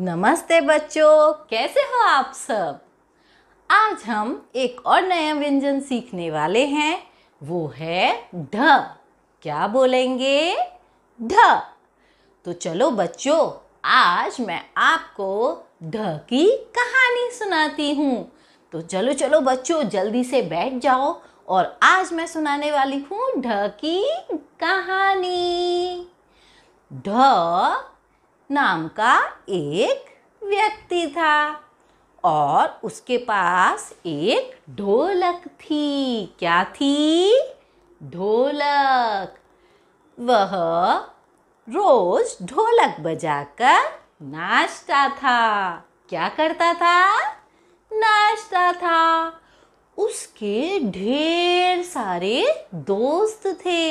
नमस्ते बच्चों कैसे हो आप सब आज हम एक और नया व्यंजन सीखने वाले हैं वो है ढ क्या बोलेंगे ढ तो चलो बच्चों आज मैं आपको ढ की कहानी सुनाती हूँ तो चलो चलो बच्चों जल्दी से बैठ जाओ और आज मैं सुनाने वाली हूँ ढ की कहानी ढ नाम का एक व्यक्ति था और उसके पास एक ढोलक थी क्या थी ढोलक वह रोज ढोलक बजाकर नाचता था क्या करता था नाचता था उसके ढेर सारे दोस्त थे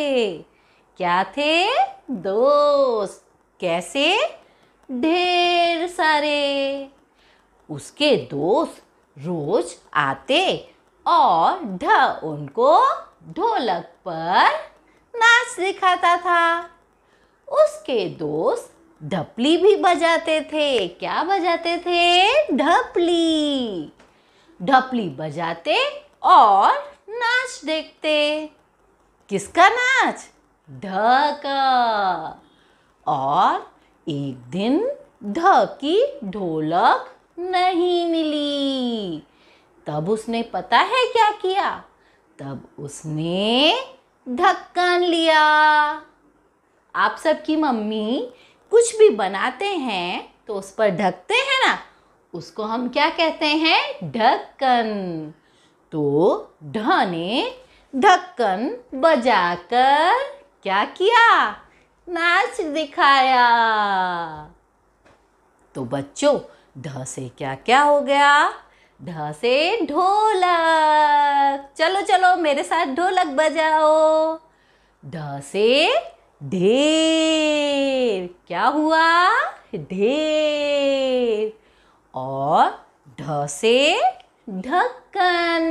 क्या थे दोस्त कैसे ढेर सारे उसके दोस्त रोज आते और ढ उनको ढोलक पर नाच सिखाता था उसके दोस्त ढपली भी बजाते थे क्या बजाते थे ढपली ढपली बजाते और नाच देखते किसका नाच ढ का और एक दिन ध की ढोलक नहीं मिली तब उसने पता है क्या किया तब उसने ढक्कन लिया आप सबकी मम्मी कुछ भी बनाते हैं तो उस पर ढकते हैं ना उसको हम क्या कहते हैं ढक्कन तो ढ ने ढक्कन बजाकर क्या किया मैच दिखाया तो बच्चों ढ से क्या क्या हो गया ढ से ढोलक चलो चलो मेरे साथ ढोलक बजाओ ढ से ढेर क्या हुआ ढेर और ढ से ढक्कन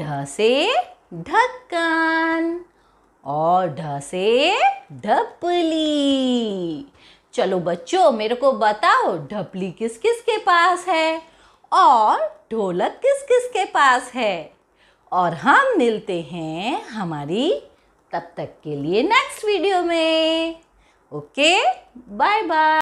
ढ से ढक्कन और ढ से ढपली चलो बच्चों मेरे को बताओ ढपली किस किस के पास है और ढोलक किस किस के पास है और हम मिलते हैं हमारी तब तक के लिए नेक्स्ट वीडियो में ओके बाय बाय